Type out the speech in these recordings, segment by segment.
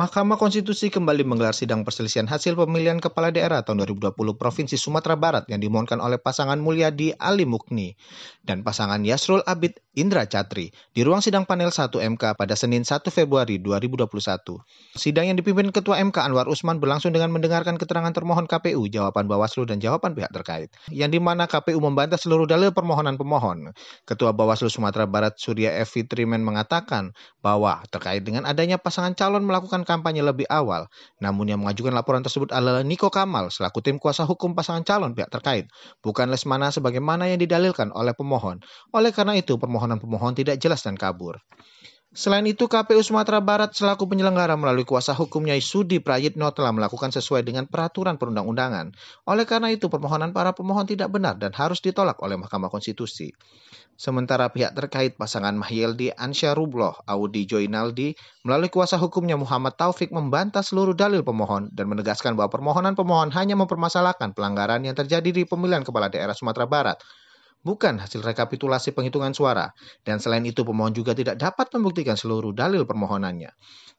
Mahkamah Konstitusi kembali menggelar sidang perselisihan hasil pemilihan kepala daerah tahun 2020 Provinsi Sumatera Barat yang dimohonkan oleh pasangan Mulyadi Ali Mukni dan pasangan Yasrul Abid Indra Catri di ruang sidang panel 1 MK pada Senin 1 Februari 2021. Sidang yang dipimpin Ketua MK Anwar Usman berlangsung dengan mendengarkan keterangan termohon KPU, jawaban Bawaslu dan jawaban pihak terkait, yang dimana KPU membantah seluruh dalil permohonan pemohon. Ketua Bawaslu Sumatera Barat Surya F. Trimen mengatakan bahwa terkait dengan adanya pasangan calon melakukan kampanye lebih awal. Namun yang mengajukan laporan tersebut adalah Niko Kamal selaku tim kuasa hukum pasangan calon pihak terkait, bukan Lesmana sebagaimana yang didalilkan oleh pemohon. Oleh karena itu, permohonan pemohon tidak jelas dan kabur. Selain itu, KPU Sumatera Barat selaku penyelenggara melalui kuasa hukumnya Sudi Prayitno telah melakukan sesuai dengan peraturan perundang-undangan. Oleh karena itu, permohonan para pemohon tidak benar dan harus ditolak oleh Mahkamah Konstitusi. Sementara pihak terkait pasangan Mahyeldi Ansyarubloh Audi Joinaldi melalui kuasa hukumnya Muhammad Taufik membantah seluruh dalil pemohon dan menegaskan bahwa permohonan pemohon hanya mempermasalahkan pelanggaran yang terjadi di pemilihan kepala daerah Sumatera Barat bukan hasil rekapitulasi penghitungan suara. Dan selain itu pemohon juga tidak dapat membuktikan seluruh dalil permohonannya.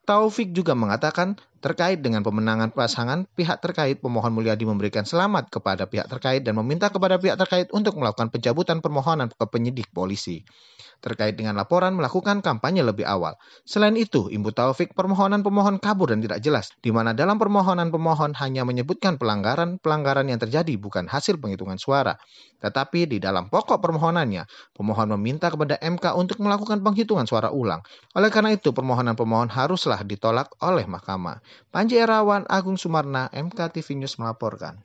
Taufik juga mengatakan Terkait dengan pemenangan pasangan, pihak terkait pemohon Mulyadi memberikan selamat kepada pihak terkait dan meminta kepada pihak terkait untuk melakukan pencabutan permohonan ke penyidik polisi. Terkait dengan laporan melakukan kampanye lebih awal. Selain itu, Ibu Taufik permohonan pemohon kabur dan tidak jelas, di mana dalam permohonan pemohon hanya menyebutkan pelanggaran-pelanggaran yang terjadi bukan hasil penghitungan suara. Tetapi di dalam pokok permohonannya, pemohon meminta kepada MK untuk melakukan penghitungan suara ulang. Oleh karena itu, permohonan pemohon haruslah ditolak oleh mahkamah. Panji Erawan, Agung Sumarna, MK TV News melaporkan.